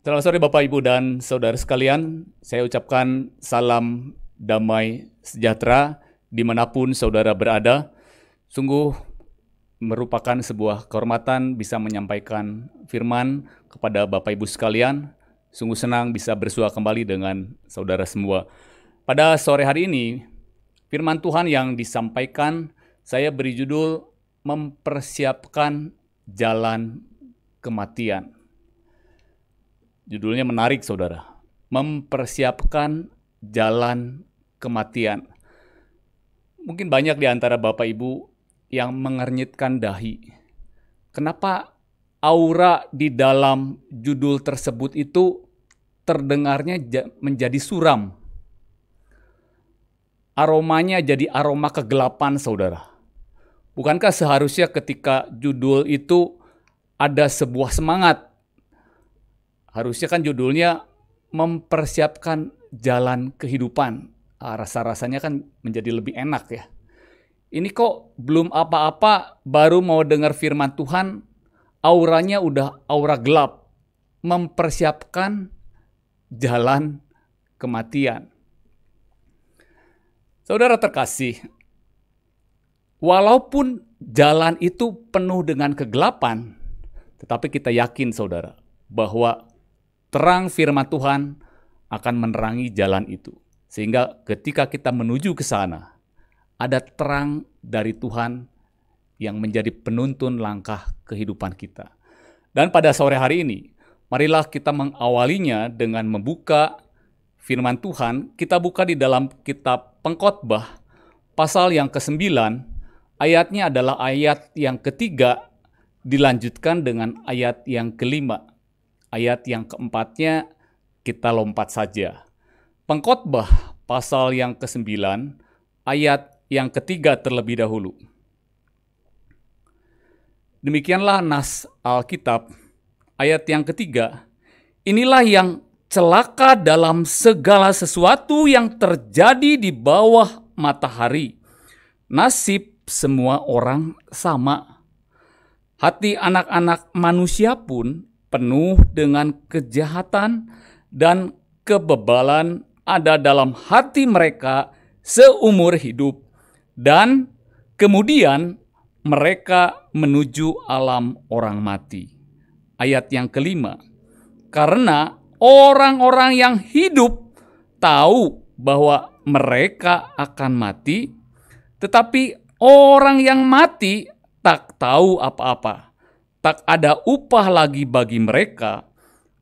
Selamat sore Bapak Ibu dan Saudara sekalian, saya ucapkan salam damai sejahtera dimanapun saudara berada. Sungguh merupakan sebuah kehormatan bisa menyampaikan firman kepada Bapak Ibu sekalian. Sungguh senang bisa bersua kembali dengan saudara semua. Pada sore hari ini, firman Tuhan yang disampaikan saya beri judul Mempersiapkan Jalan Kematian. Judulnya menarik saudara. Mempersiapkan jalan kematian. Mungkin banyak di antara Bapak Ibu yang mengernyitkan dahi. Kenapa aura di dalam judul tersebut itu terdengarnya menjadi suram? Aromanya jadi aroma kegelapan saudara. Bukankah seharusnya ketika judul itu ada sebuah semangat harusnya kan judulnya mempersiapkan jalan kehidupan. Ah, rasa-rasanya kan menjadi lebih enak ya. Ini kok belum apa-apa baru mau dengar firman Tuhan, auranya udah aura gelap. Mempersiapkan jalan kematian. Saudara terkasih, walaupun jalan itu penuh dengan kegelapan, tetapi kita yakin saudara bahwa terang firman Tuhan akan menerangi jalan itu. Sehingga ketika kita menuju ke sana, ada terang dari Tuhan yang menjadi penuntun langkah kehidupan kita. Dan pada sore hari ini, marilah kita mengawalinya dengan membuka firman Tuhan. Kita buka di dalam kitab Pengkhotbah pasal yang ke-9, ayatnya adalah ayat yang ketiga dilanjutkan dengan ayat yang kelima. Ayat yang keempatnya kita lompat saja. Pengkhotbah pasal yang ke-9 ayat yang ketiga terlebih dahulu. Demikianlah nas Alkitab ayat yang ketiga. Inilah yang celaka dalam segala sesuatu yang terjadi di bawah matahari. Nasib semua orang sama. Hati anak-anak manusia pun penuh dengan kejahatan dan kebebalan ada dalam hati mereka seumur hidup, dan kemudian mereka menuju alam orang mati. Ayat yang kelima, karena orang-orang yang hidup tahu bahwa mereka akan mati, tetapi orang yang mati tak tahu apa-apa tak ada upah lagi bagi mereka,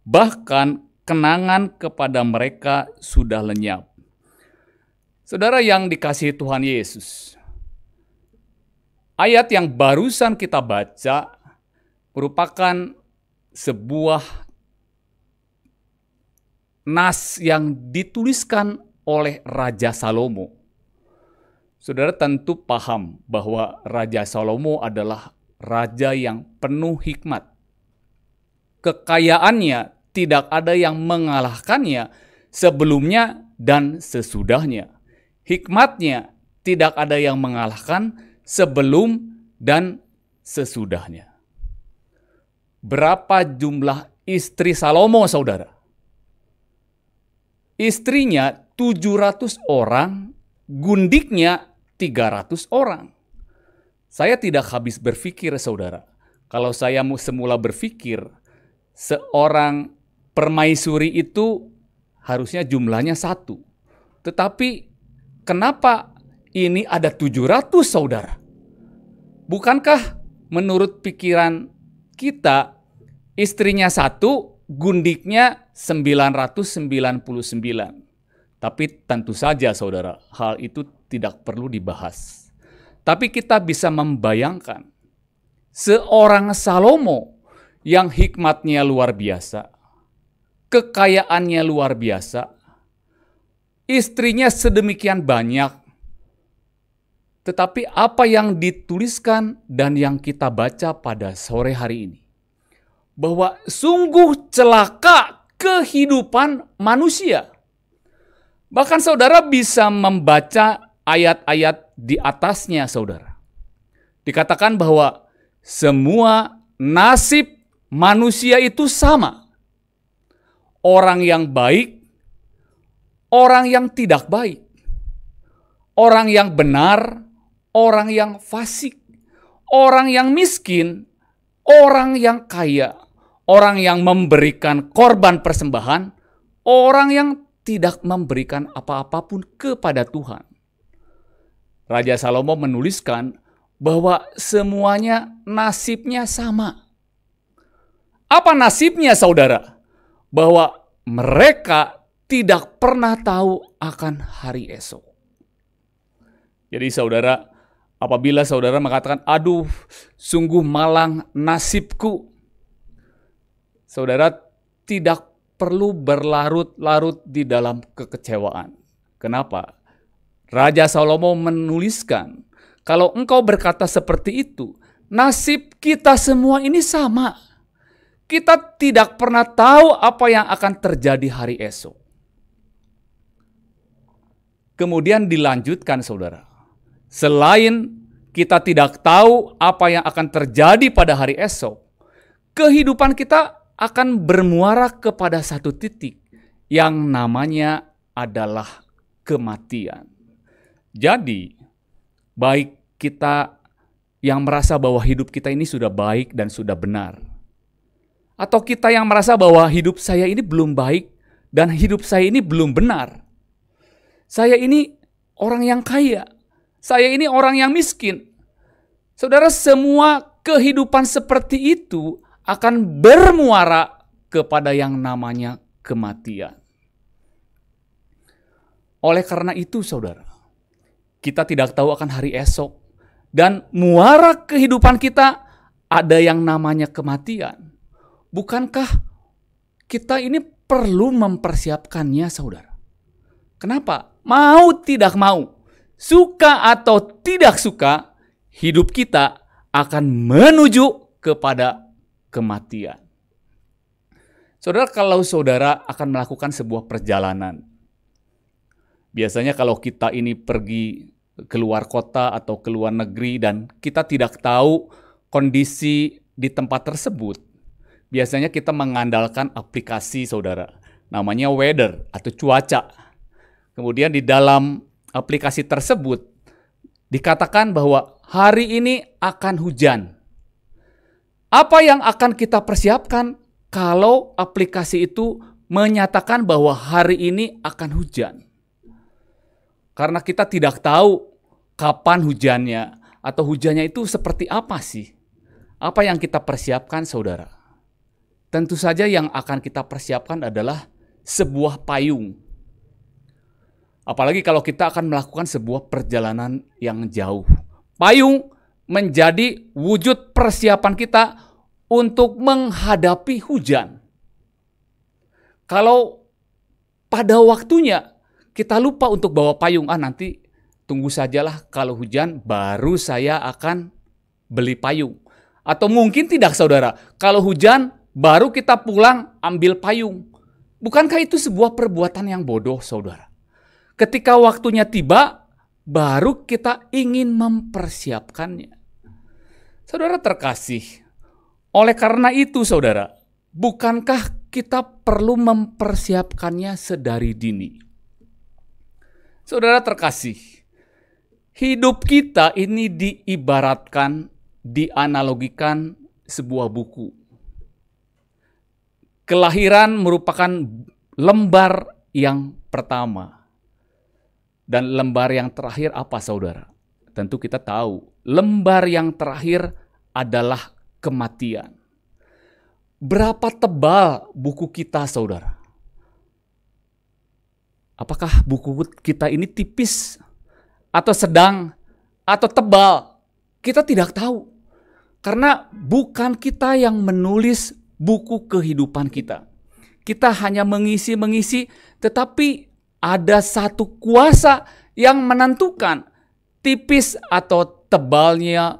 bahkan kenangan kepada mereka sudah lenyap. Saudara yang dikasihi Tuhan Yesus, ayat yang barusan kita baca merupakan sebuah nas yang dituliskan oleh Raja Salomo. Saudara tentu paham bahwa Raja Salomo adalah raja yang penuh hikmat. Kekayaannya tidak ada yang mengalahkannya sebelumnya dan sesudahnya. Hikmatnya tidak ada yang mengalahkan sebelum dan sesudahnya. Berapa jumlah istri Salomo, saudara? Istrinya 700 orang, gundiknya 300 orang. Saya tidak habis berpikir, saudara. Kalau saya semula berpikir, seorang permaisuri itu harusnya jumlahnya satu. Tetapi kenapa ini ada 700 saudara? Bukankah menurut pikiran kita istrinya satu, gundiknya 999. Tapi tentu saja saudara, hal itu tidak perlu dibahas. Tapi kita bisa membayangkan seorang Salomo yang hikmatnya luar biasa, kekayaannya luar biasa, istrinya sedemikian banyak, tetapi apa yang dituliskan dan yang kita baca pada sore hari ini bahwa sungguh celaka kehidupan manusia. Bahkan saudara bisa membaca ayat-ayat di atasnya saudara. Dikatakan bahwa semua nasib manusia itu sama. Orang yang baik, orang yang tidak baik. Orang yang benar, orang yang fasik. Orang yang miskin, orang yang kaya. Orang yang memberikan korban persembahan, orang yang tidak memberikan apa-apapun kepada Tuhan. Raja Salomo menuliskan bahwa semuanya nasibnya sama. Apa nasibnya saudara? Bahwa mereka tidak pernah tahu akan hari esok. Jadi saudara, apabila saudara mengatakan, aduh sungguh malang nasibku. Saudara tidak perlu berlarut-larut di dalam kekecewaan. Kenapa? Raja Salomo menuliskan, "Kalau engkau berkata seperti itu, nasib kita semua ini sama. Kita tidak pernah tahu apa yang akan terjadi hari esok." Kemudian dilanjutkan, saudara, selain kita tidak tahu apa yang akan terjadi pada hari esok, kehidupan kita akan bermuara kepada satu titik yang namanya adalah kematian. Jadi, baik kita yang merasa bahwa hidup kita ini sudah baik dan sudah benar, atau kita yang merasa bahwa hidup saya ini belum baik dan hidup saya ini belum benar. Saya ini orang yang kaya, saya ini orang yang miskin. Saudara, semua kehidupan seperti itu akan bermuara kepada yang namanya kematian. Oleh karena itu, saudara, kita tidak tahu akan hari esok. Dan muara kehidupan kita ada yang namanya kematian. Bukankah kita ini perlu mempersiapkannya, saudara? Kenapa? Mau tidak mau, suka atau tidak suka, hidup kita akan menuju kepada kematian. Saudara, kalau saudara akan melakukan sebuah perjalanan, biasanya kalau kita ini pergi keluar kota atau keluar negeri dan kita tidak tahu kondisi di tempat tersebut, biasanya kita mengandalkan aplikasi saudara, namanya weather atau cuaca. Kemudian di dalam aplikasi tersebut dikatakan bahwa hari ini akan hujan. Apa yang akan kita persiapkan kalau aplikasi itu menyatakan bahwa hari ini akan hujan? Karena kita tidak tahu kapan hujannya atau hujannya itu seperti apa sih? Apa yang kita persiapkan, saudara? Tentu saja, yang akan kita persiapkan adalah sebuah payung. Apalagi kalau kita akan melakukan sebuah perjalanan yang jauh, payung menjadi wujud persiapan kita untuk menghadapi hujan. Kalau pada waktunya kita lupa untuk bawa payung. Ah nanti tunggu sajalah kalau hujan baru saya akan beli payung. Atau mungkin tidak saudara, kalau hujan baru kita pulang ambil payung. Bukankah itu sebuah perbuatan yang bodoh saudara? Ketika waktunya tiba, baru kita ingin mempersiapkannya. Saudara terkasih, oleh karena itu saudara, bukankah kita perlu mempersiapkannya sedari dini? Saudara terkasih, hidup kita ini diibaratkan, dianalogikan sebuah buku. Kelahiran merupakan lembar yang pertama. Dan lembar yang terakhir apa saudara? Tentu kita tahu, lembar yang terakhir adalah kematian. Berapa tebal buku kita saudara? apakah buku kita ini tipis atau sedang atau tebal? Kita tidak tahu. Karena bukan kita yang menulis buku kehidupan kita. Kita hanya mengisi-mengisi, tetapi ada satu kuasa yang menentukan tipis atau tebalnya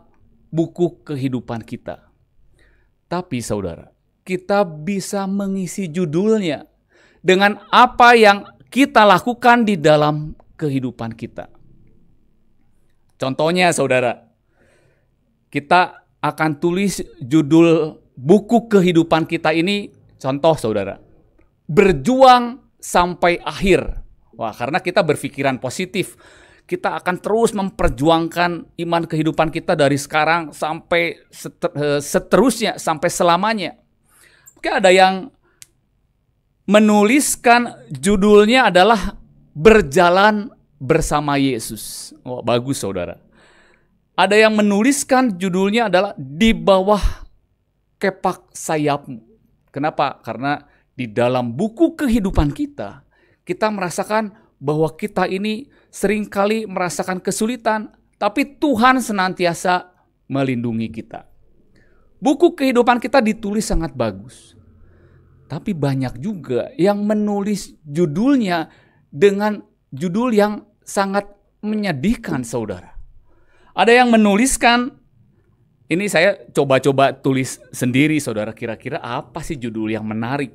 buku kehidupan kita. Tapi saudara, kita bisa mengisi judulnya dengan apa yang kita lakukan di dalam kehidupan kita. Contohnya saudara, kita akan tulis judul buku kehidupan kita ini, contoh saudara, berjuang sampai akhir. Wah, karena kita berpikiran positif, kita akan terus memperjuangkan iman kehidupan kita dari sekarang sampai eh, seterusnya, sampai selamanya. Mungkin ada yang menuliskan judulnya adalah berjalan bersama Yesus. bagus Saudara. Ada yang menuliskan judulnya adalah di bawah kepak sayapmu. Kenapa? Karena di dalam buku kehidupan kita, kita merasakan bahwa kita ini seringkali merasakan kesulitan, tapi Tuhan senantiasa melindungi kita. Buku kehidupan kita ditulis sangat bagus. Tapi banyak juga yang menulis judulnya dengan judul yang sangat menyedihkan saudara. Ada yang menuliskan, ini saya coba-coba tulis sendiri saudara kira-kira apa sih judul yang menarik.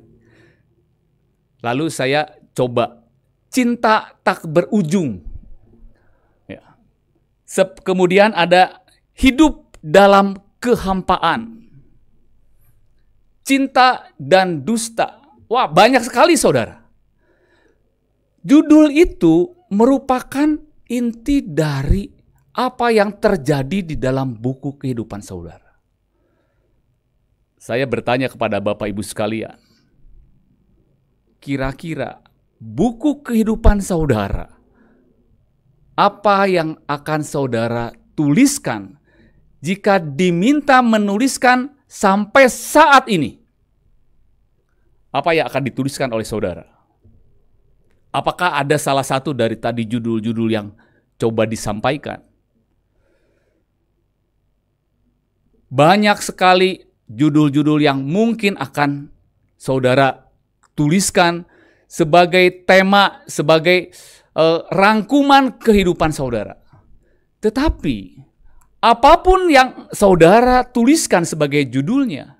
Lalu saya coba, cinta tak berujung. Ya. Kemudian ada hidup dalam kehampaan cinta dan dusta. Wah, banyak sekali saudara. Judul itu merupakan inti dari apa yang terjadi di dalam buku kehidupan saudara. Saya bertanya kepada Bapak Ibu sekalian, kira-kira buku kehidupan saudara, apa yang akan saudara tuliskan jika diminta menuliskan sampai saat ini, apa yang akan dituliskan oleh saudara? Apakah ada salah satu dari tadi judul-judul yang coba disampaikan? Banyak sekali judul-judul yang mungkin akan saudara tuliskan sebagai tema, sebagai uh, rangkuman kehidupan saudara. Tetapi Apapun yang saudara tuliskan sebagai judulnya,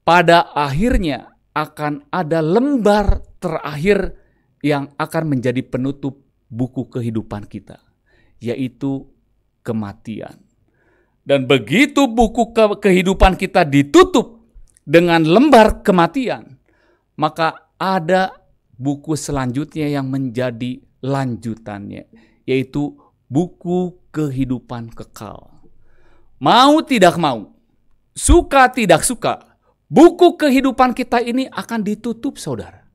pada akhirnya akan ada lembar terakhir yang akan menjadi penutup buku kehidupan kita, yaitu kematian. Dan begitu buku kehidupan kita ditutup dengan lembar kematian, maka ada buku selanjutnya yang menjadi lanjutannya, yaitu buku kehidupan kekal. Mau tidak mau, suka tidak suka, buku kehidupan kita ini akan ditutup saudara.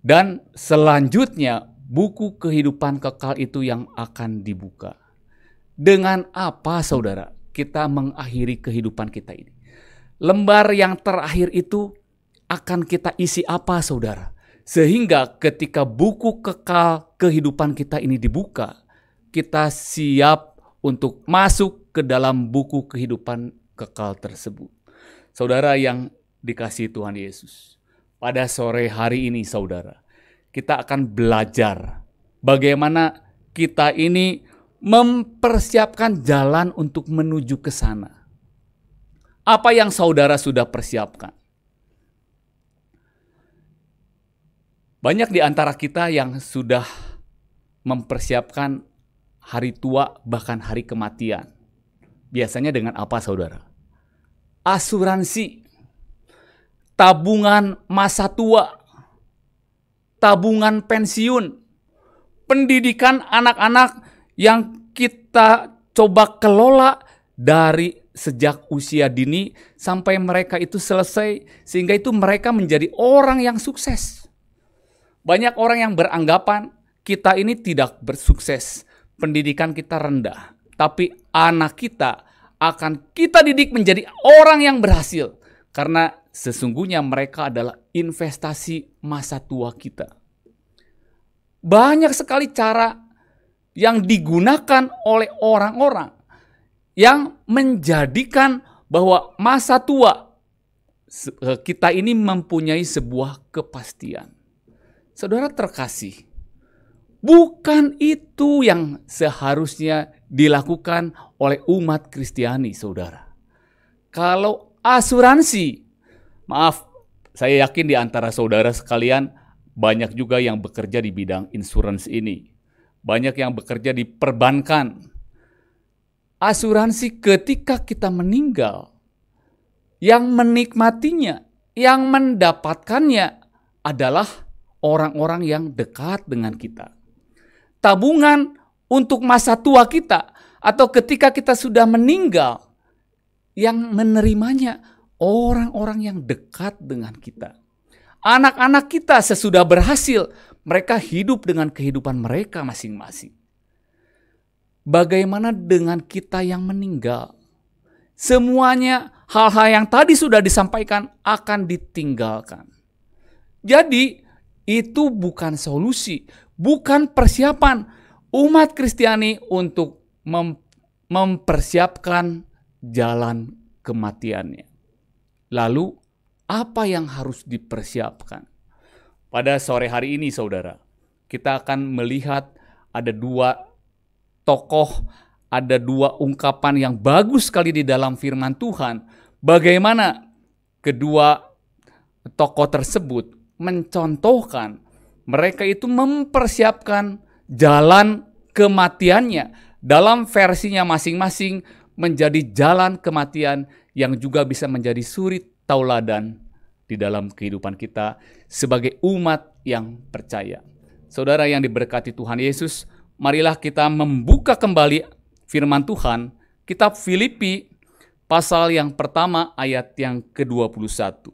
Dan selanjutnya buku kehidupan kekal itu yang akan dibuka. Dengan apa saudara kita mengakhiri kehidupan kita ini? Lembar yang terakhir itu akan kita isi apa saudara? Sehingga ketika buku kekal kehidupan kita ini dibuka, kita siap untuk masuk ke dalam buku kehidupan kekal tersebut. Saudara yang dikasih Tuhan Yesus, pada sore hari ini saudara, kita akan belajar bagaimana kita ini mempersiapkan jalan untuk menuju ke sana. Apa yang saudara sudah persiapkan? Banyak di antara kita yang sudah mempersiapkan hari tua, bahkan hari kematian. Biasanya dengan apa saudara? Asuransi, tabungan masa tua, tabungan pensiun, pendidikan anak-anak yang kita coba kelola dari sejak usia dini sampai mereka itu selesai sehingga itu mereka menjadi orang yang sukses. Banyak orang yang beranggapan kita ini tidak bersukses, pendidikan kita rendah, tapi anak kita akan kita didik menjadi orang yang berhasil karena sesungguhnya mereka adalah investasi masa tua kita. Banyak sekali cara yang digunakan oleh orang-orang yang menjadikan bahwa masa tua kita ini mempunyai sebuah kepastian. Saudara terkasih, Bukan itu yang seharusnya dilakukan oleh umat Kristiani, saudara. Kalau asuransi, maaf, saya yakin di antara saudara sekalian banyak juga yang bekerja di bidang insurance ini. Banyak yang bekerja di perbankan. Asuransi ketika kita meninggal, yang menikmatinya, yang mendapatkannya adalah orang-orang yang dekat dengan kita tabungan untuk masa tua kita atau ketika kita sudah meninggal yang menerimanya orang-orang yang dekat dengan kita. Anak-anak kita sesudah berhasil, mereka hidup dengan kehidupan mereka masing-masing. Bagaimana dengan kita yang meninggal? Semuanya hal-hal yang tadi sudah disampaikan akan ditinggalkan. Jadi, itu bukan solusi, bukan persiapan umat Kristiani untuk mem mempersiapkan jalan kematiannya. Lalu, apa yang harus dipersiapkan? Pada sore hari ini, saudara, kita akan melihat ada dua tokoh, ada dua ungkapan yang bagus sekali di dalam firman Tuhan. Bagaimana kedua tokoh tersebut mencontohkan mereka itu mempersiapkan jalan kematiannya dalam versinya masing-masing menjadi jalan kematian yang juga bisa menjadi suri tauladan di dalam kehidupan kita sebagai umat yang percaya. Saudara yang diberkati Tuhan Yesus, marilah kita membuka kembali firman Tuhan, kitab Filipi pasal yang pertama ayat yang ke-21.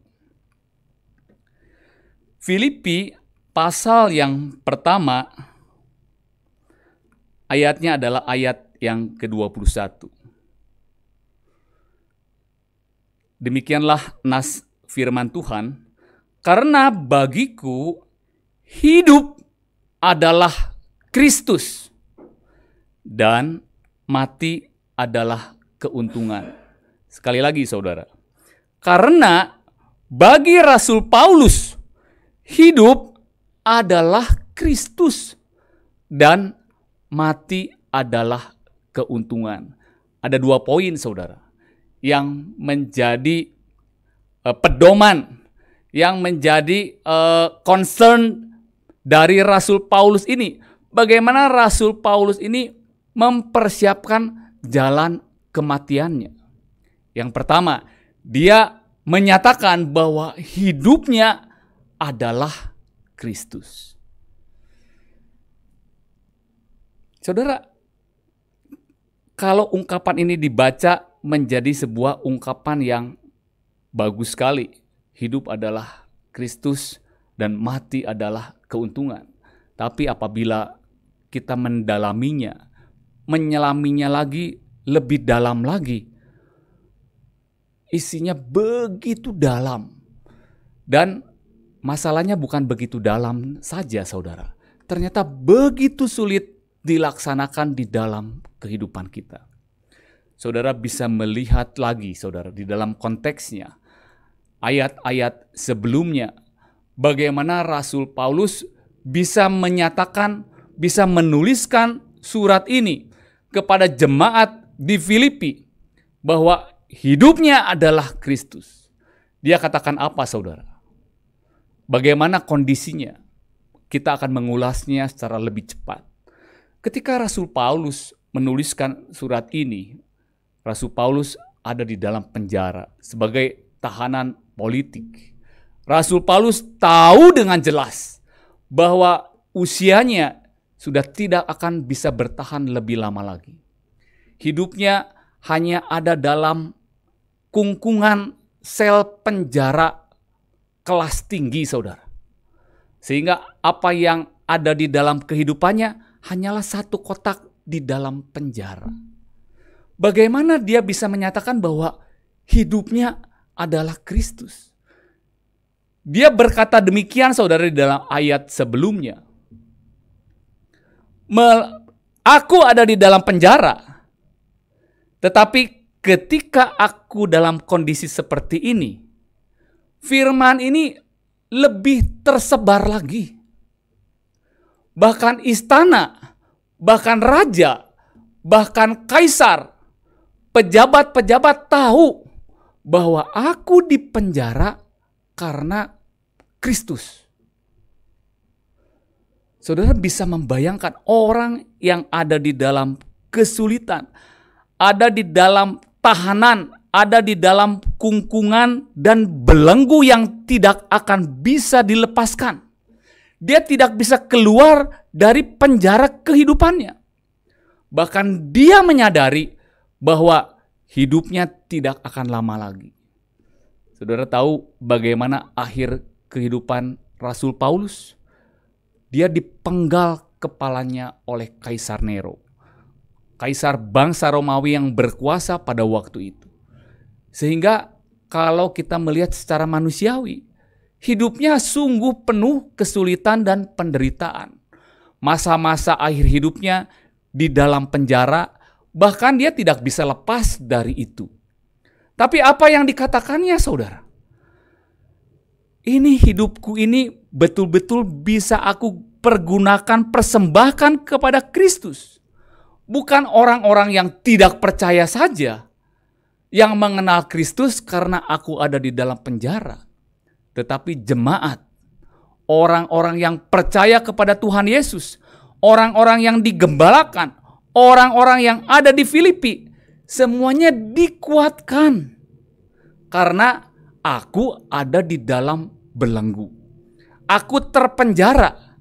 Filipi Pasal yang pertama ayatnya adalah ayat yang ke-21. Demikianlah nas firman Tuhan, karena bagiku hidup adalah Kristus dan mati adalah keuntungan. Sekali lagi saudara, karena bagi Rasul Paulus hidup adalah Kristus dan mati adalah keuntungan. Ada dua poin saudara yang menjadi uh, pedoman, yang menjadi uh, concern dari Rasul Paulus ini. Bagaimana Rasul Paulus ini mempersiapkan jalan kematiannya? Yang pertama, dia menyatakan bahwa hidupnya adalah Kristus. Saudara, kalau ungkapan ini dibaca menjadi sebuah ungkapan yang bagus sekali. Hidup adalah Kristus dan mati adalah keuntungan. Tapi apabila kita mendalaminya, menyelaminya lagi lebih dalam lagi, isinya begitu dalam. Dan masalahnya bukan begitu dalam saja saudara. Ternyata begitu sulit dilaksanakan di dalam kehidupan kita. Saudara bisa melihat lagi saudara di dalam konteksnya ayat-ayat sebelumnya bagaimana Rasul Paulus bisa menyatakan bisa menuliskan surat ini kepada jemaat di Filipi bahwa hidupnya adalah Kristus. Dia katakan apa saudara? bagaimana kondisinya, kita akan mengulasnya secara lebih cepat. Ketika Rasul Paulus menuliskan surat ini, Rasul Paulus ada di dalam penjara sebagai tahanan politik. Rasul Paulus tahu dengan jelas bahwa usianya sudah tidak akan bisa bertahan lebih lama lagi. Hidupnya hanya ada dalam kungkungan sel penjara kelas tinggi saudara. Sehingga apa yang ada di dalam kehidupannya hanyalah satu kotak di dalam penjara. Bagaimana dia bisa menyatakan bahwa hidupnya adalah Kristus? Dia berkata demikian saudara di dalam ayat sebelumnya. Mel aku ada di dalam penjara. Tetapi ketika aku dalam kondisi seperti ini, firman ini lebih tersebar lagi. Bahkan istana, bahkan raja, bahkan kaisar, pejabat-pejabat tahu bahwa aku dipenjara karena Kristus. Saudara bisa membayangkan orang yang ada di dalam kesulitan, ada di dalam tahanan, ada di dalam kungkungan dan belenggu yang tidak akan bisa dilepaskan. Dia tidak bisa keluar dari penjara kehidupannya. Bahkan dia menyadari bahwa hidupnya tidak akan lama lagi. Saudara tahu bagaimana akhir kehidupan Rasul Paulus? Dia dipenggal kepalanya oleh Kaisar Nero, kaisar bangsa Romawi yang berkuasa pada waktu itu. Sehingga kalau kita melihat secara manusiawi, hidupnya sungguh penuh kesulitan dan penderitaan. Masa-masa akhir hidupnya di dalam penjara, bahkan dia tidak bisa lepas dari itu. Tapi apa yang dikatakannya saudara? Ini hidupku ini betul-betul bisa aku pergunakan, persembahkan kepada Kristus. Bukan orang-orang yang tidak percaya saja, yang mengenal Kristus karena aku ada di dalam penjara. Tetapi jemaat, orang-orang yang percaya kepada Tuhan Yesus, orang-orang yang digembalakan, orang-orang yang ada di Filipi, semuanya dikuatkan. Karena aku ada di dalam belenggu. Aku terpenjara.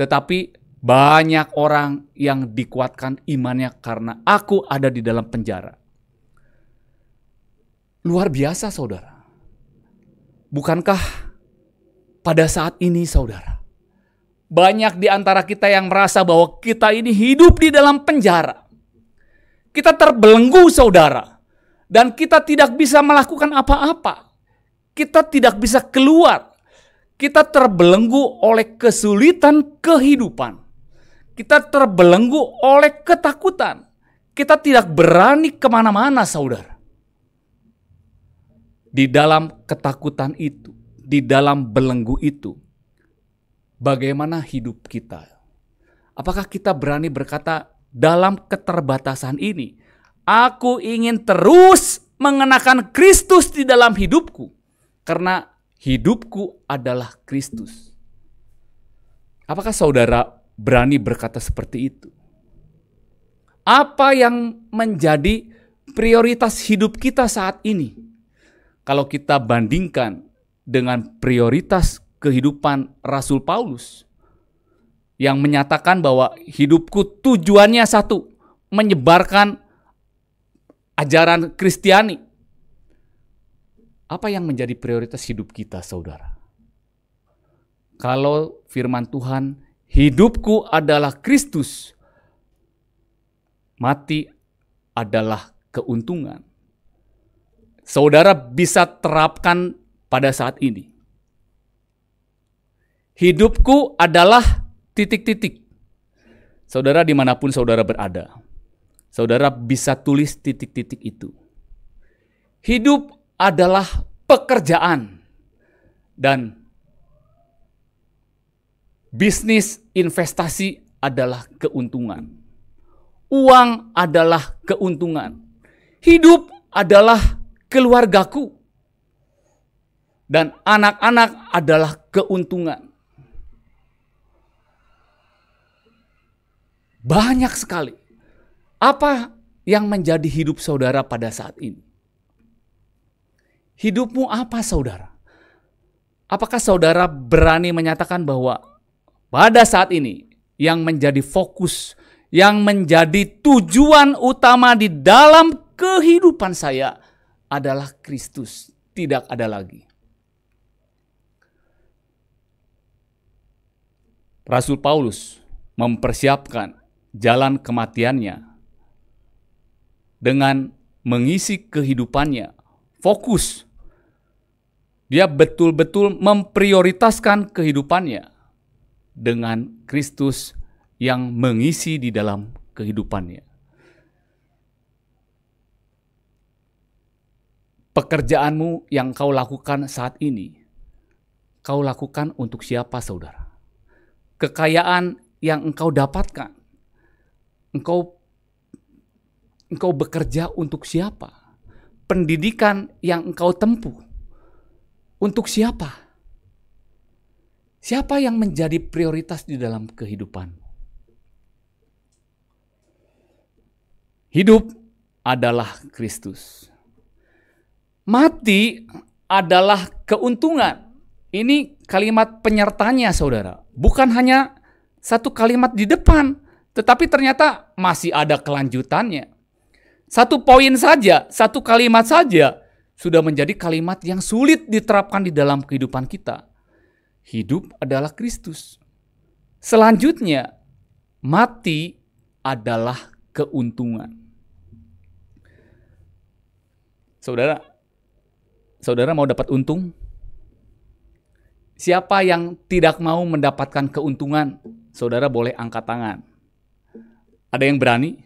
Tetapi banyak orang yang dikuatkan imannya karena aku ada di dalam penjara. Luar biasa saudara. Bukankah pada saat ini saudara, banyak di antara kita yang merasa bahwa kita ini hidup di dalam penjara. Kita terbelenggu saudara. Dan kita tidak bisa melakukan apa-apa. Kita tidak bisa keluar. Kita terbelenggu oleh kesulitan kehidupan. Kita terbelenggu oleh ketakutan. Kita tidak berani kemana-mana saudara. Di dalam ketakutan itu, di dalam belenggu itu, bagaimana hidup kita? Apakah kita berani berkata, dalam keterbatasan ini, aku ingin terus mengenakan Kristus di dalam hidupku, karena hidupku adalah Kristus. Apakah saudara berani berkata seperti itu? Apa yang menjadi prioritas hidup kita saat ini? kalau kita bandingkan dengan prioritas kehidupan Rasul Paulus yang menyatakan bahwa hidupku tujuannya satu, menyebarkan ajaran Kristiani. Apa yang menjadi prioritas hidup kita, Saudara? Kalau firman Tuhan, hidupku adalah Kristus, mati adalah keuntungan saudara bisa terapkan pada saat ini. Hidupku adalah titik-titik. Saudara dimanapun saudara berada, saudara bisa tulis titik-titik itu. Hidup adalah pekerjaan dan bisnis investasi adalah keuntungan. Uang adalah keuntungan. Hidup adalah keluargaku. Dan anak-anak adalah keuntungan. Banyak sekali. Apa yang menjadi hidup saudara pada saat ini? Hidupmu apa saudara? Apakah saudara berani menyatakan bahwa pada saat ini yang menjadi fokus, yang menjadi tujuan utama di dalam kehidupan saya adalah Kristus, tidak ada lagi. Rasul Paulus mempersiapkan jalan kematiannya dengan mengisi kehidupannya, fokus. Dia betul-betul memprioritaskan kehidupannya dengan Kristus yang mengisi di dalam kehidupannya. pekerjaanmu yang kau lakukan saat ini, kau lakukan untuk siapa saudara? Kekayaan yang engkau dapatkan, engkau engkau bekerja untuk siapa? Pendidikan yang engkau tempuh untuk siapa? Siapa yang menjadi prioritas di dalam kehidupan? Hidup adalah Kristus. Mati adalah keuntungan. Ini kalimat penyertanya saudara. Bukan hanya satu kalimat di depan. Tetapi ternyata masih ada kelanjutannya. Satu poin saja, satu kalimat saja sudah menjadi kalimat yang sulit diterapkan di dalam kehidupan kita. Hidup adalah Kristus. Selanjutnya, mati adalah keuntungan. Saudara, Saudara mau dapat untung? Siapa yang tidak mau mendapatkan keuntungan? Saudara boleh angkat tangan. Ada yang berani?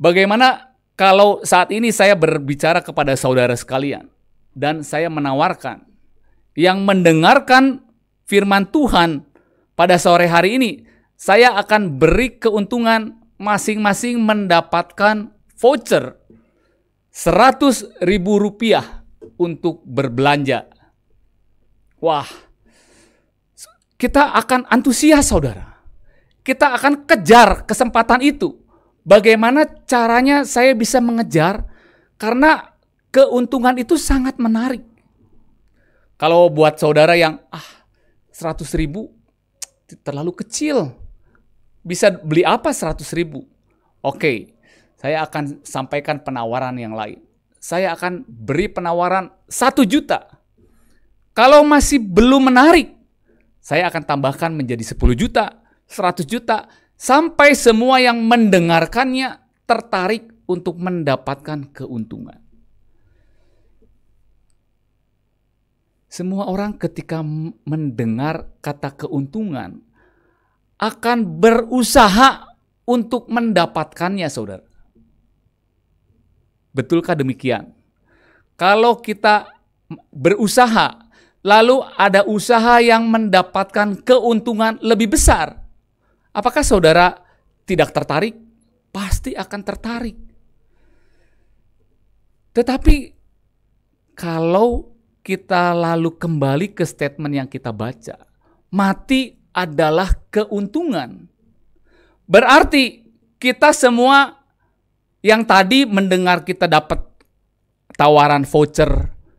Bagaimana kalau saat ini saya berbicara kepada saudara sekalian dan saya menawarkan yang mendengarkan firman Tuhan pada sore hari ini, saya akan beri keuntungan masing-masing mendapatkan voucher Seratus ribu rupiah untuk berbelanja. Wah, kita akan antusias saudara. Kita akan kejar kesempatan itu. Bagaimana caranya saya bisa mengejar? Karena keuntungan itu sangat menarik. Kalau buat saudara yang, ah seratus ribu terlalu kecil. Bisa beli apa seratus ribu? Oke, okay. Saya akan sampaikan penawaran yang lain. Saya akan beri penawaran satu juta. Kalau masih belum menarik, saya akan tambahkan menjadi 10 juta, 100 juta, sampai semua yang mendengarkannya tertarik untuk mendapatkan keuntungan. Semua orang ketika mendengar kata keuntungan akan berusaha untuk mendapatkannya, saudara. Betulkah demikian? Kalau kita berusaha, lalu ada usaha yang mendapatkan keuntungan lebih besar, apakah saudara tidak tertarik? Pasti akan tertarik. Tetapi kalau kita lalu kembali ke statement yang kita baca, mati adalah keuntungan. Berarti kita semua yang tadi mendengar kita dapat tawaran voucher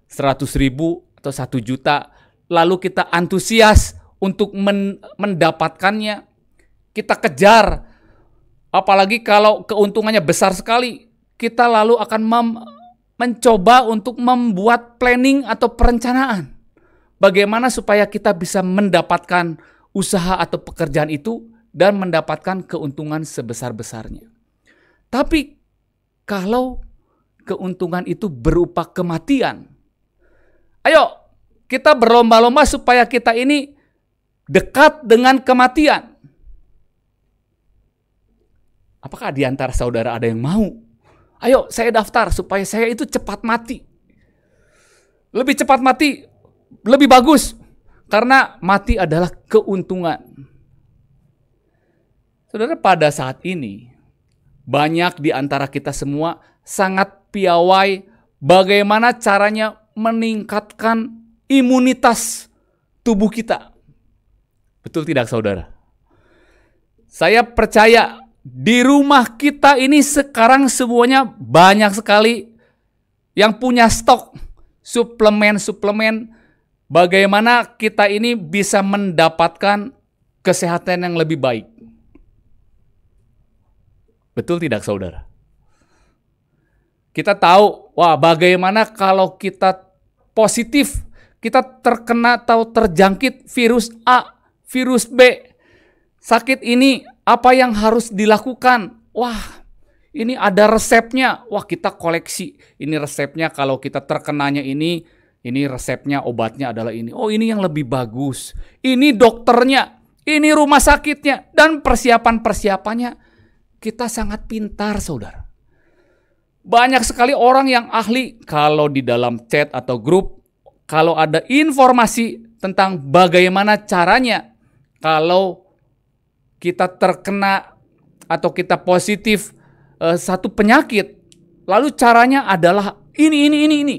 100 ribu atau satu juta, lalu kita antusias untuk men mendapatkannya, kita kejar, apalagi kalau keuntungannya besar sekali, kita lalu akan mencoba untuk membuat planning atau perencanaan. Bagaimana supaya kita bisa mendapatkan usaha atau pekerjaan itu dan mendapatkan keuntungan sebesar-besarnya. Tapi kalau keuntungan itu berupa kematian. Ayo, kita berlomba-lomba supaya kita ini dekat dengan kematian. Apakah di antara saudara ada yang mau? Ayo, saya daftar supaya saya itu cepat mati. Lebih cepat mati, lebih bagus. Karena mati adalah keuntungan. Saudara, pada saat ini, banyak di antara kita semua sangat piawai bagaimana caranya meningkatkan imunitas tubuh kita. Betul tidak saudara? Saya percaya di rumah kita ini sekarang semuanya banyak sekali yang punya stok suplemen-suplemen bagaimana kita ini bisa mendapatkan kesehatan yang lebih baik. Betul tidak saudara? Kita tahu, wah bagaimana kalau kita positif, kita terkena atau terjangkit virus A, virus B, sakit ini, apa yang harus dilakukan? Wah, ini ada resepnya. Wah, kita koleksi. Ini resepnya kalau kita terkenanya ini, ini resepnya obatnya adalah ini. Oh, ini yang lebih bagus. Ini dokternya, ini rumah sakitnya, dan persiapan-persiapannya kita sangat pintar, saudara. Banyak sekali orang yang ahli kalau di dalam chat atau grup, kalau ada informasi tentang bagaimana caranya kalau kita terkena atau kita positif uh, satu penyakit, lalu caranya adalah ini, ini, ini, ini.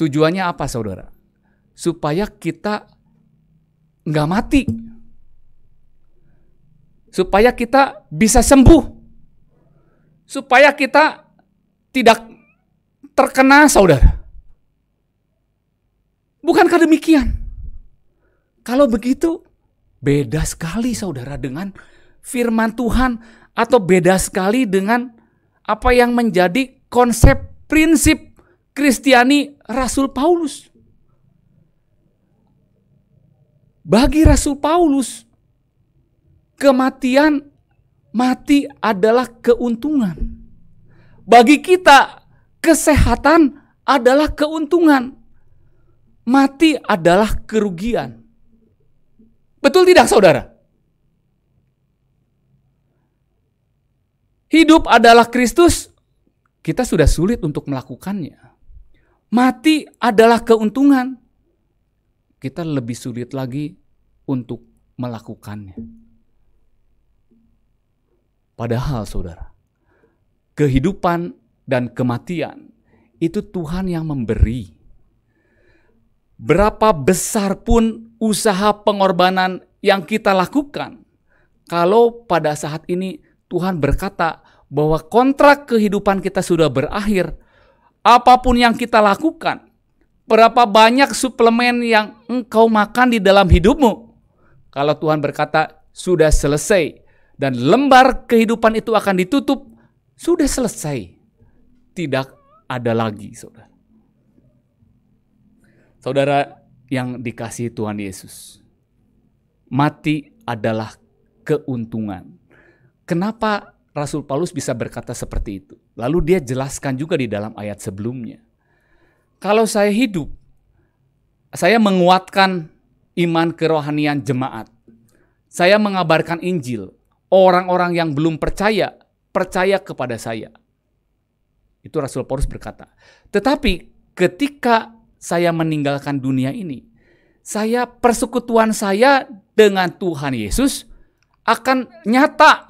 Tujuannya apa, saudara? Supaya kita nggak mati supaya kita bisa sembuh. Supaya kita tidak terkena saudara. Bukankah demikian? Kalau begitu, beda sekali saudara dengan firman Tuhan atau beda sekali dengan apa yang menjadi konsep prinsip Kristiani Rasul Paulus. Bagi Rasul Paulus, kematian mati adalah keuntungan. Bagi kita, kesehatan adalah keuntungan. Mati adalah kerugian. Betul tidak, saudara? Hidup adalah Kristus, kita sudah sulit untuk melakukannya. Mati adalah keuntungan, kita lebih sulit lagi untuk melakukannya. Padahal saudara, kehidupan dan kematian itu Tuhan yang memberi. Berapa besar pun usaha pengorbanan yang kita lakukan, kalau pada saat ini Tuhan berkata bahwa kontrak kehidupan kita sudah berakhir, apapun yang kita lakukan, berapa banyak suplemen yang engkau makan di dalam hidupmu, kalau Tuhan berkata sudah selesai, dan lembar kehidupan itu akan ditutup, sudah selesai. Tidak ada lagi, saudara. Saudara yang dikasih Tuhan Yesus, mati adalah keuntungan. Kenapa Rasul Paulus bisa berkata seperti itu? Lalu dia jelaskan juga di dalam ayat sebelumnya. Kalau saya hidup, saya menguatkan iman kerohanian jemaat. Saya mengabarkan Injil, orang-orang yang belum percaya percaya kepada saya. Itu Rasul Paulus berkata. Tetapi ketika saya meninggalkan dunia ini, saya persekutuan saya dengan Tuhan Yesus akan nyata.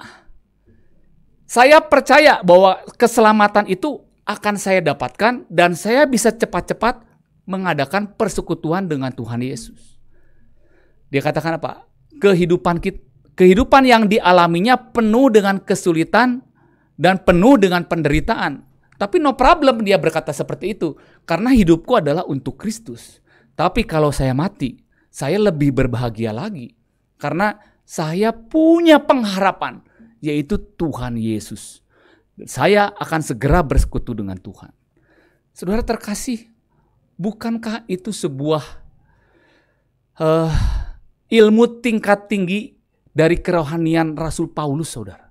Saya percaya bahwa keselamatan itu akan saya dapatkan dan saya bisa cepat-cepat mengadakan persekutuan dengan Tuhan Yesus. Dia katakan apa? Kehidupan kita kehidupan yang dialaminya penuh dengan kesulitan dan penuh dengan penderitaan. Tapi no problem dia berkata seperti itu karena hidupku adalah untuk Kristus. Tapi kalau saya mati, saya lebih berbahagia lagi karena saya punya pengharapan yaitu Tuhan Yesus. Saya akan segera bersekutu dengan Tuhan. Saudara terkasih, bukankah itu sebuah uh, ilmu tingkat tinggi dari kerohanian Rasul Paulus, saudara.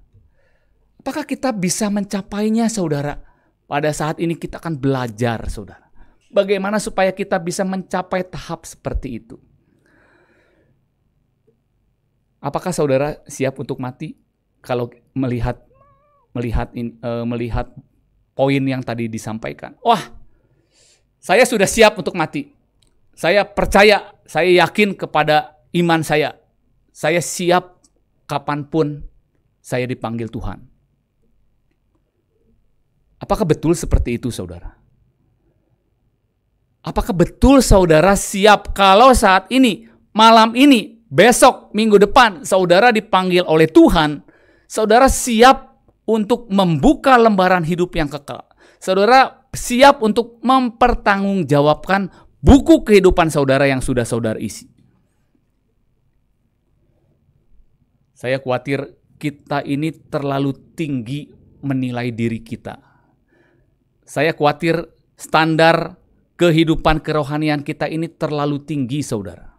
Apakah kita bisa mencapainya, saudara? Pada saat ini kita akan belajar, saudara. Bagaimana supaya kita bisa mencapai tahap seperti itu? Apakah saudara siap untuk mati kalau melihat melihat uh, melihat poin yang tadi disampaikan? Wah, saya sudah siap untuk mati. Saya percaya, saya yakin kepada iman saya saya siap kapanpun saya dipanggil Tuhan. Apakah betul seperti itu, saudara? Apakah betul saudara siap kalau saat ini, malam ini, besok, minggu depan, saudara dipanggil oleh Tuhan? Saudara siap untuk membuka lembaran hidup yang kekal. Saudara siap untuk mempertanggungjawabkan buku kehidupan saudara yang sudah saudara isi. Saya khawatir kita ini terlalu tinggi menilai diri kita. Saya khawatir standar kehidupan kerohanian kita ini terlalu tinggi, saudara.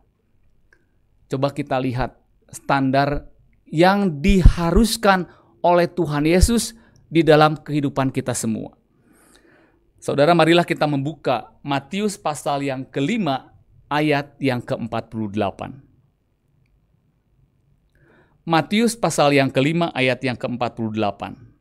Coba kita lihat standar yang diharuskan oleh Tuhan Yesus di dalam kehidupan kita semua. Saudara, marilah kita membuka Matius pasal yang kelima ayat yang ke-48. Matius pasal yang kelima ayat yang ke-48.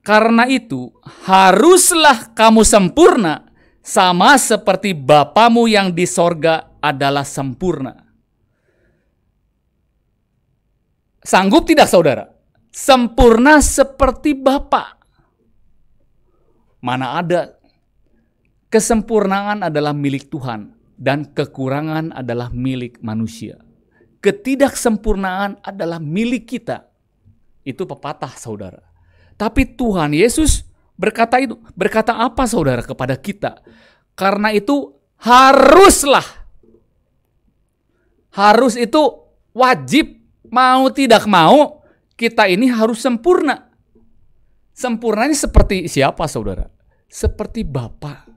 Karena itu, haruslah kamu sempurna sama seperti Bapamu yang di sorga adalah sempurna. Sanggup tidak saudara? Sempurna seperti bapak? Mana ada kesempurnaan adalah milik Tuhan dan kekurangan adalah milik manusia. Ketidaksempurnaan adalah milik kita. Itu pepatah saudara. Tapi Tuhan Yesus berkata itu, berkata apa saudara kepada kita? Karena itu haruslah harus itu wajib mau tidak mau kita ini harus sempurna. Sempurnanya seperti siapa saudara? Seperti Bapak.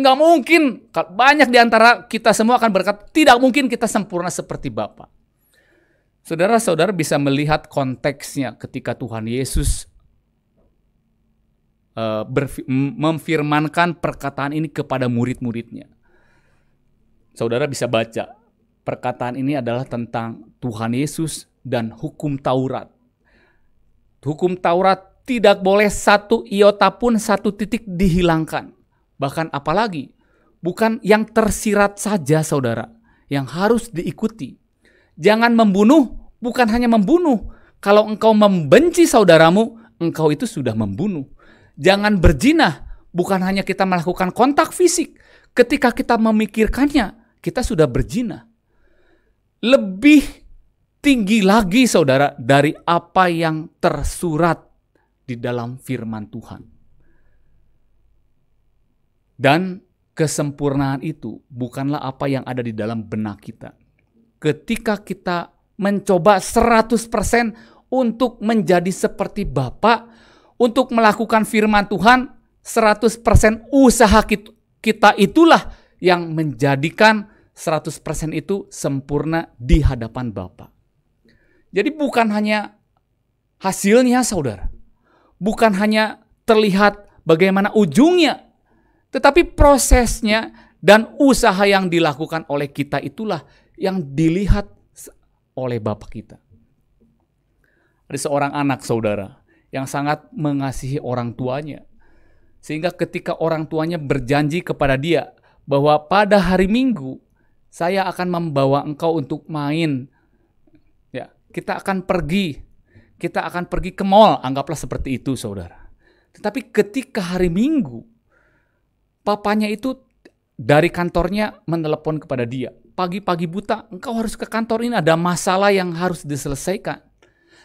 Nggak mungkin. Banyak di antara kita semua akan berkat tidak mungkin kita sempurna seperti Bapa. Saudara-saudara bisa melihat konteksnya ketika Tuhan Yesus uh, memfirmankan perkataan ini kepada murid-muridnya. Saudara bisa baca, perkataan ini adalah tentang Tuhan Yesus dan hukum Taurat. Hukum Taurat tidak boleh satu iota pun satu titik dihilangkan. Bahkan apalagi bukan yang tersirat saja saudara yang harus diikuti. Jangan membunuh, bukan hanya membunuh. Kalau engkau membenci saudaramu, engkau itu sudah membunuh. Jangan berjinah, bukan hanya kita melakukan kontak fisik. Ketika kita memikirkannya, kita sudah berjinah. Lebih tinggi lagi saudara dari apa yang tersurat di dalam firman Tuhan. Dan kesempurnaan itu bukanlah apa yang ada di dalam benak kita. Ketika kita mencoba 100% untuk menjadi seperti Bapa, untuk melakukan firman Tuhan 100% usaha kita itulah yang menjadikan 100% itu sempurna di hadapan Bapa. Jadi bukan hanya hasilnya saudara. Bukan hanya terlihat bagaimana ujungnya tetapi prosesnya dan usaha yang dilakukan oleh kita itulah yang dilihat oleh Bapak kita. Ada seorang anak saudara yang sangat mengasihi orang tuanya. Sehingga ketika orang tuanya berjanji kepada dia bahwa pada hari Minggu saya akan membawa engkau untuk main. Ya, kita akan pergi. Kita akan pergi ke mall, anggaplah seperti itu saudara. Tetapi ketika hari Minggu papanya itu dari kantornya menelepon kepada dia. Pagi-pagi buta, engkau harus ke kantor ini ada masalah yang harus diselesaikan.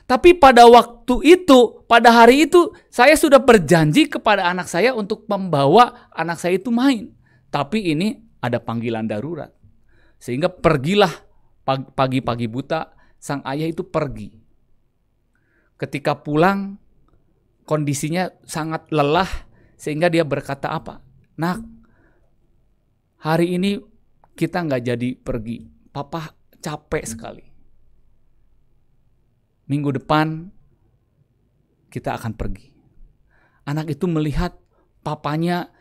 Tapi pada waktu itu, pada hari itu, saya sudah berjanji kepada anak saya untuk membawa anak saya itu main. Tapi ini ada panggilan darurat. Sehingga pergilah pagi-pagi buta, sang ayah itu pergi. Ketika pulang, kondisinya sangat lelah, sehingga dia berkata apa? Nak, hari ini kita nggak jadi pergi. Papa capek sekali. Minggu depan kita akan pergi. Anak itu melihat papanya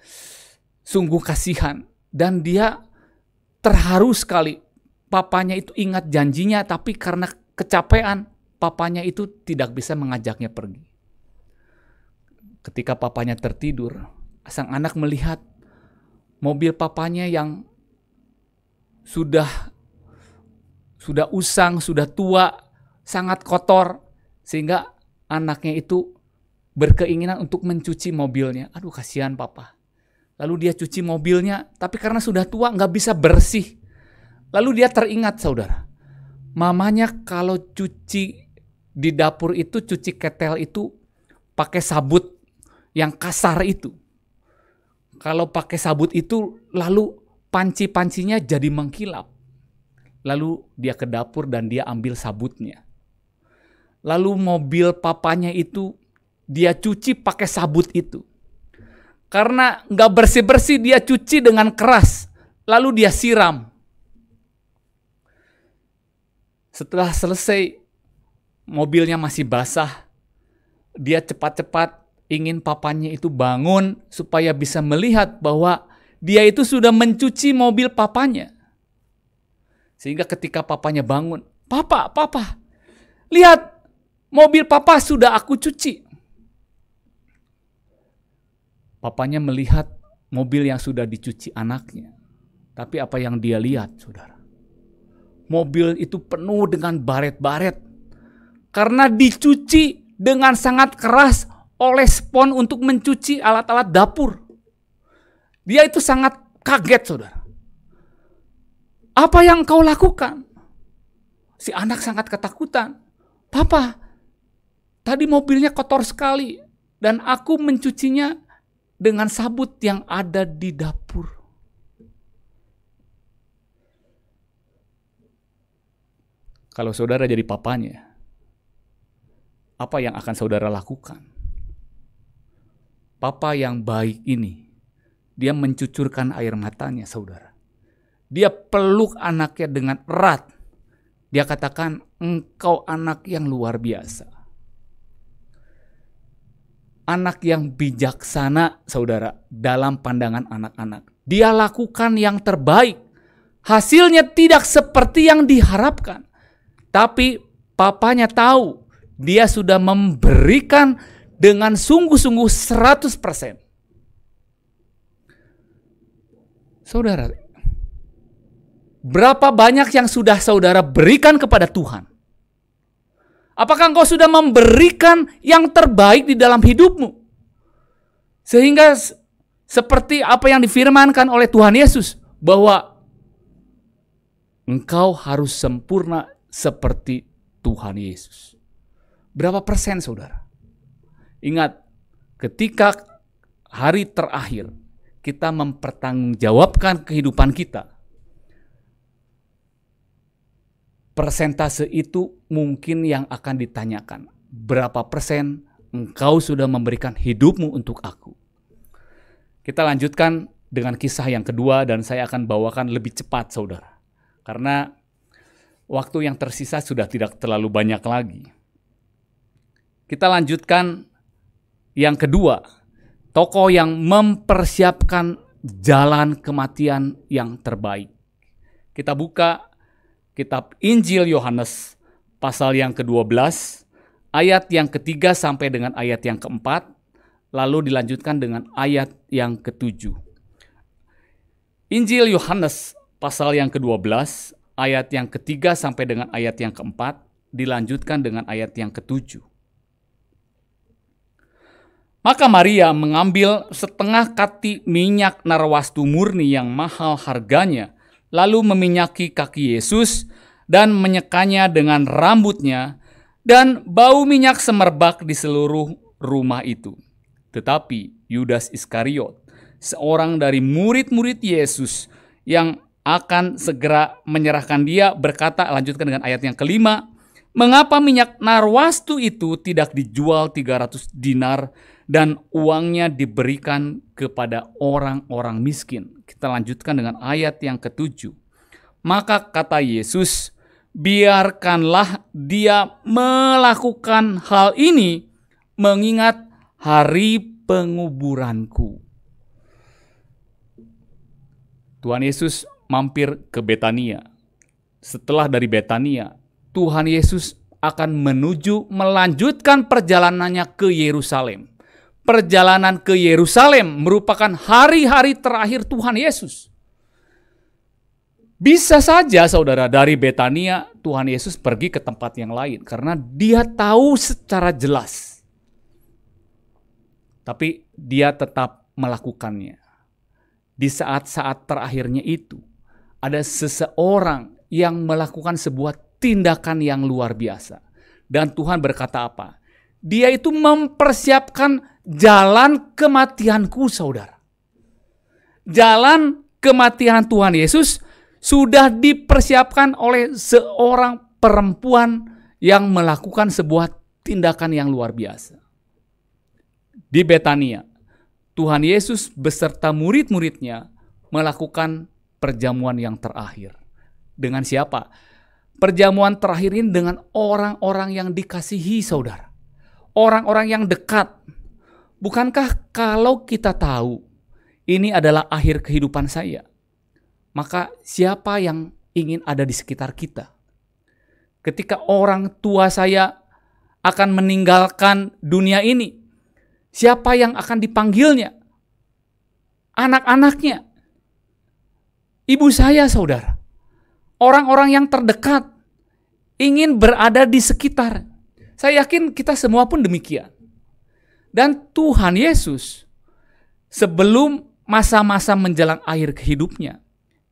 sungguh kasihan dan dia terharu sekali. Papanya itu ingat janjinya tapi karena kecapean papanya itu tidak bisa mengajaknya pergi. Ketika papanya tertidur, sang anak melihat mobil papanya yang sudah sudah usang, sudah tua, sangat kotor sehingga anaknya itu berkeinginan untuk mencuci mobilnya. Aduh kasihan papa. Lalu dia cuci mobilnya, tapi karena sudah tua nggak bisa bersih. Lalu dia teringat saudara, mamanya kalau cuci di dapur itu cuci ketel itu pakai sabut yang kasar itu. Kalau pakai sabut itu lalu panci-pancinya jadi mengkilap. Lalu dia ke dapur dan dia ambil sabutnya. Lalu mobil papanya itu dia cuci pakai sabut itu. Karena nggak bersih-bersih dia cuci dengan keras. Lalu dia siram. Setelah selesai mobilnya masih basah. Dia cepat-cepat ingin papanya itu bangun supaya bisa melihat bahwa dia itu sudah mencuci mobil papanya. Sehingga ketika papanya bangun, "Papa, papa, lihat mobil papa sudah aku cuci." Papanya melihat mobil yang sudah dicuci anaknya. Tapi apa yang dia lihat, Saudara? Mobil itu penuh dengan baret-baret. Karena dicuci dengan sangat keras oleh spon untuk mencuci alat-alat dapur. Dia itu sangat kaget, saudara. Apa yang kau lakukan? Si anak sangat ketakutan. Papa, tadi mobilnya kotor sekali dan aku mencucinya dengan sabut yang ada di dapur. Kalau saudara jadi papanya, apa yang akan saudara lakukan? Papa yang baik ini, dia mencucurkan air matanya, saudara. Dia peluk anaknya dengan erat. Dia katakan, engkau anak yang luar biasa. Anak yang bijaksana, saudara, dalam pandangan anak-anak. Dia lakukan yang terbaik. Hasilnya tidak seperti yang diharapkan. Tapi papanya tahu, dia sudah memberikan dengan sungguh-sungguh 100%. Saudara, berapa banyak yang sudah saudara berikan kepada Tuhan? Apakah engkau sudah memberikan yang terbaik di dalam hidupmu? Sehingga seperti apa yang difirmankan oleh Tuhan Yesus bahwa engkau harus sempurna seperti Tuhan Yesus. Berapa persen saudara? Ingat, ketika hari terakhir kita mempertanggungjawabkan kehidupan kita, persentase itu mungkin yang akan ditanyakan. Berapa persen engkau sudah memberikan hidupmu untuk aku? Kita lanjutkan dengan kisah yang kedua dan saya akan bawakan lebih cepat saudara. Karena waktu yang tersisa sudah tidak terlalu banyak lagi. Kita lanjutkan yang kedua, tokoh yang mempersiapkan jalan kematian yang terbaik. Kita buka kitab Injil Yohanes pasal yang ke-12 ayat yang ketiga sampai dengan ayat yang keempat lalu dilanjutkan dengan ayat yang ketujuh. Injil Yohanes pasal yang ke-12 ayat yang ketiga sampai dengan ayat yang keempat dilanjutkan dengan ayat yang ketujuh. Maka Maria mengambil setengah kati minyak narwastu murni yang mahal harganya, lalu meminyaki kaki Yesus dan menyekanya dengan rambutnya, dan bau minyak semerbak di seluruh rumah itu. Tetapi Yudas Iskariot, seorang dari murid-murid Yesus yang akan segera menyerahkan dia, berkata, lanjutkan dengan ayat yang kelima, Mengapa minyak narwastu itu tidak dijual 300 dinar dan uangnya diberikan kepada orang-orang miskin. Kita lanjutkan dengan ayat yang ketujuh. Maka kata Yesus, biarkanlah dia melakukan hal ini mengingat hari penguburanku. Tuhan Yesus mampir ke Betania. Setelah dari Betania, Tuhan Yesus akan menuju melanjutkan perjalanannya ke Yerusalem perjalanan ke Yerusalem merupakan hari-hari terakhir Tuhan Yesus. Bisa saja saudara dari Betania Tuhan Yesus pergi ke tempat yang lain karena dia tahu secara jelas. Tapi dia tetap melakukannya. Di saat-saat terakhirnya itu ada seseorang yang melakukan sebuah tindakan yang luar biasa. Dan Tuhan berkata apa? Dia itu mempersiapkan jalan kematianku saudara. Jalan kematian Tuhan Yesus sudah dipersiapkan oleh seorang perempuan yang melakukan sebuah tindakan yang luar biasa. Di Betania, Tuhan Yesus beserta murid-muridnya melakukan perjamuan yang terakhir. Dengan siapa? Perjamuan terakhir ini dengan orang-orang yang dikasihi saudara. Orang-orang yang dekat, Bukankah kalau kita tahu ini adalah akhir kehidupan saya, maka siapa yang ingin ada di sekitar kita? Ketika orang tua saya akan meninggalkan dunia ini, siapa yang akan dipanggilnya? Anak-anaknya, ibu saya, saudara, orang-orang yang terdekat ingin berada di sekitar. Saya yakin kita semua pun demikian. Dan Tuhan Yesus sebelum masa-masa menjelang akhir kehidupnya,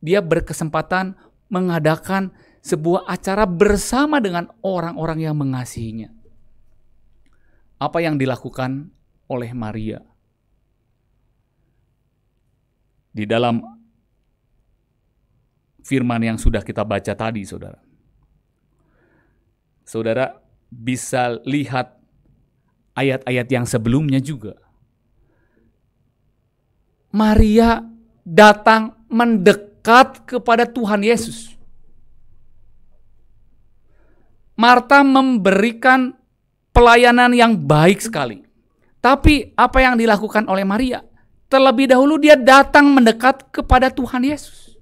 dia berkesempatan mengadakan sebuah acara bersama dengan orang-orang yang mengasihinya. Apa yang dilakukan oleh Maria? Di dalam firman yang sudah kita baca tadi, saudara. Saudara bisa lihat ayat-ayat yang sebelumnya juga. Maria datang mendekat kepada Tuhan Yesus. Marta memberikan pelayanan yang baik sekali. Tapi apa yang dilakukan oleh Maria? Terlebih dahulu dia datang mendekat kepada Tuhan Yesus.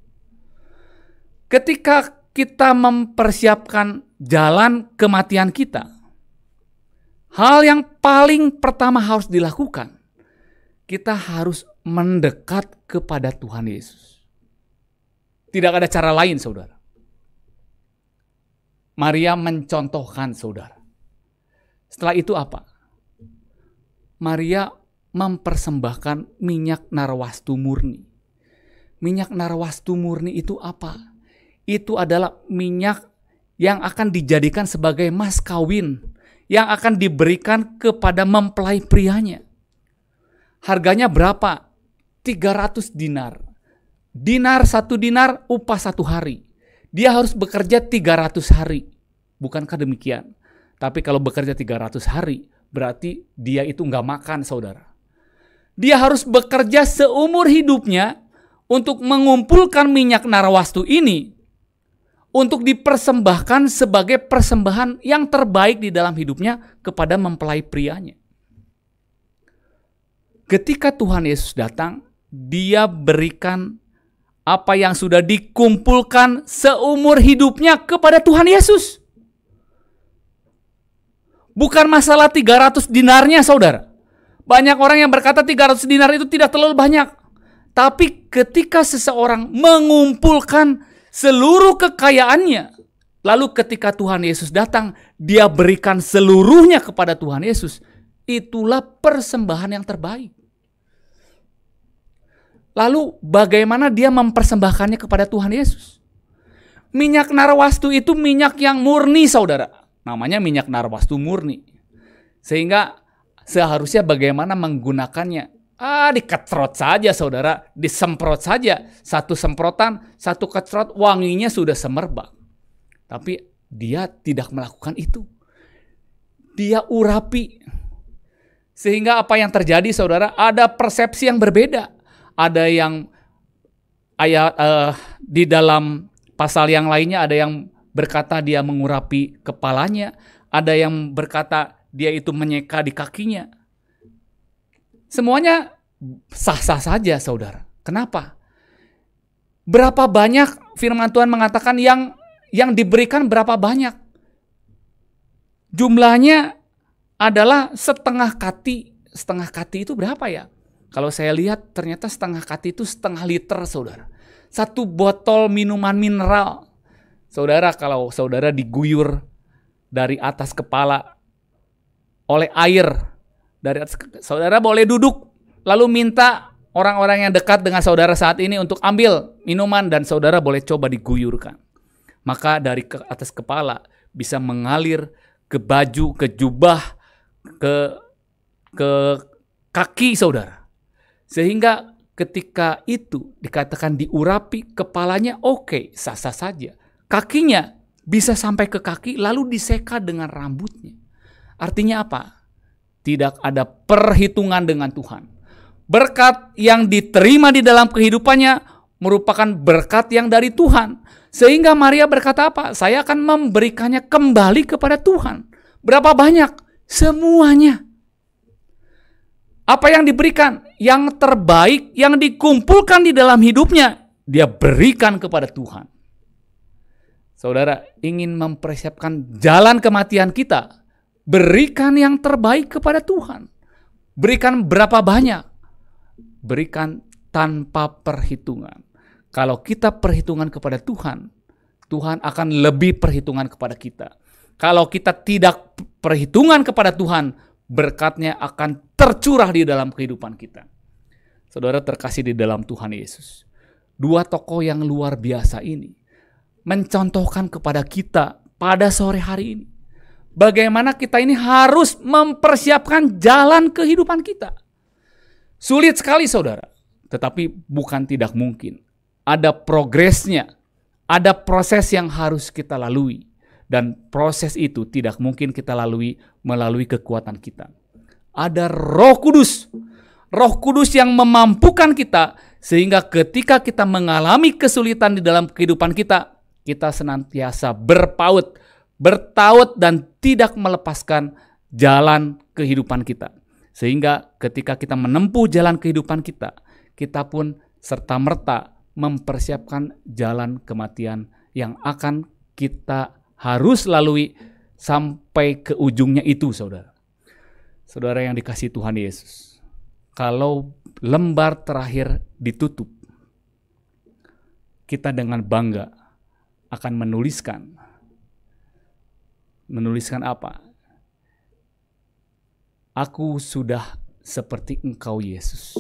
Ketika kita mempersiapkan jalan kematian kita, Hal yang paling pertama harus dilakukan, kita harus mendekat kepada Tuhan Yesus. Tidak ada cara lain, saudara. Maria mencontohkan saudara. Setelah itu apa? Maria mempersembahkan minyak narwastu murni. Minyak narwastu murni itu apa? Itu adalah minyak yang akan dijadikan sebagai mas kawin yang akan diberikan kepada mempelai prianya. Harganya berapa? 300 dinar. Dinar satu dinar upah satu hari. Dia harus bekerja 300 hari. Bukankah demikian? Tapi kalau bekerja 300 hari, berarti dia itu nggak makan saudara. Dia harus bekerja seumur hidupnya untuk mengumpulkan minyak narawastu ini untuk dipersembahkan sebagai persembahan yang terbaik di dalam hidupnya kepada mempelai prianya. Ketika Tuhan Yesus datang, dia berikan apa yang sudah dikumpulkan seumur hidupnya kepada Tuhan Yesus. Bukan masalah 300 dinarnya saudara. Banyak orang yang berkata 300 dinar itu tidak terlalu banyak. Tapi ketika seseorang mengumpulkan seluruh kekayaannya. Lalu ketika Tuhan Yesus datang, dia berikan seluruhnya kepada Tuhan Yesus. Itulah persembahan yang terbaik. Lalu bagaimana dia mempersembahkannya kepada Tuhan Yesus? Minyak narwastu itu minyak yang murni saudara. Namanya minyak narwastu murni. Sehingga seharusnya bagaimana menggunakannya Ah, diketrot saja saudara, disemprot saja. Satu semprotan, satu ketrot, wanginya sudah semerbak. Tapi dia tidak melakukan itu. Dia urapi. Sehingga apa yang terjadi saudara, ada persepsi yang berbeda. Ada yang ayat uh, di dalam pasal yang lainnya ada yang berkata dia mengurapi kepalanya, ada yang berkata dia itu menyeka di kakinya Semuanya sah-sah saja, saudara. Kenapa? Berapa banyak firman Tuhan mengatakan yang yang diberikan berapa banyak? Jumlahnya adalah setengah kati. Setengah kati itu berapa ya? Kalau saya lihat ternyata setengah kati itu setengah liter, saudara. Satu botol minuman mineral. Saudara, kalau saudara diguyur dari atas kepala oleh air dari atas saudara boleh duduk lalu minta orang-orang yang dekat dengan saudara saat ini untuk ambil minuman dan saudara boleh coba diguyurkan. Maka dari ke atas kepala bisa mengalir ke baju, ke jubah, ke ke kaki saudara. Sehingga ketika itu dikatakan diurapi kepalanya oke, okay, sah-sah saja. Kakinya bisa sampai ke kaki lalu diseka dengan rambutnya. Artinya apa? tidak ada perhitungan dengan Tuhan. Berkat yang diterima di dalam kehidupannya merupakan berkat yang dari Tuhan. Sehingga Maria berkata apa? Saya akan memberikannya kembali kepada Tuhan. Berapa banyak? Semuanya. Apa yang diberikan? Yang terbaik yang dikumpulkan di dalam hidupnya, dia berikan kepada Tuhan. Saudara ingin mempersiapkan jalan kematian kita, Berikan yang terbaik kepada Tuhan. Berikan berapa banyak? Berikan tanpa perhitungan. Kalau kita perhitungan kepada Tuhan, Tuhan akan lebih perhitungan kepada kita. Kalau kita tidak perhitungan kepada Tuhan, berkatnya akan tercurah di dalam kehidupan kita. Saudara terkasih di dalam Tuhan Yesus. Dua tokoh yang luar biasa ini mencontohkan kepada kita pada sore hari ini Bagaimana kita ini harus mempersiapkan jalan kehidupan kita. Sulit sekali saudara, tetapi bukan tidak mungkin. Ada progresnya, ada proses yang harus kita lalui. Dan proses itu tidak mungkin kita lalui melalui kekuatan kita. Ada roh kudus. Roh kudus yang memampukan kita sehingga ketika kita mengalami kesulitan di dalam kehidupan kita, kita senantiasa berpaut bertaut dan tidak melepaskan jalan kehidupan kita. Sehingga ketika kita menempuh jalan kehidupan kita, kita pun serta-merta mempersiapkan jalan kematian yang akan kita harus lalui sampai ke ujungnya itu, saudara. Saudara yang dikasih Tuhan Yesus, kalau lembar terakhir ditutup, kita dengan bangga akan menuliskan menuliskan apa? Aku sudah seperti Engkau Yesus.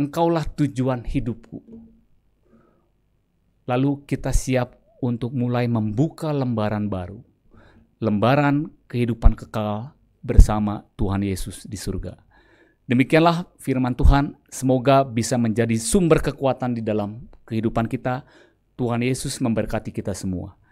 Engkaulah tujuan hidupku. Lalu kita siap untuk mulai membuka lembaran baru. Lembaran kehidupan kekal bersama Tuhan Yesus di surga. Demikianlah firman Tuhan, semoga bisa menjadi sumber kekuatan di dalam kehidupan kita. Tuhan Yesus memberkati kita semua.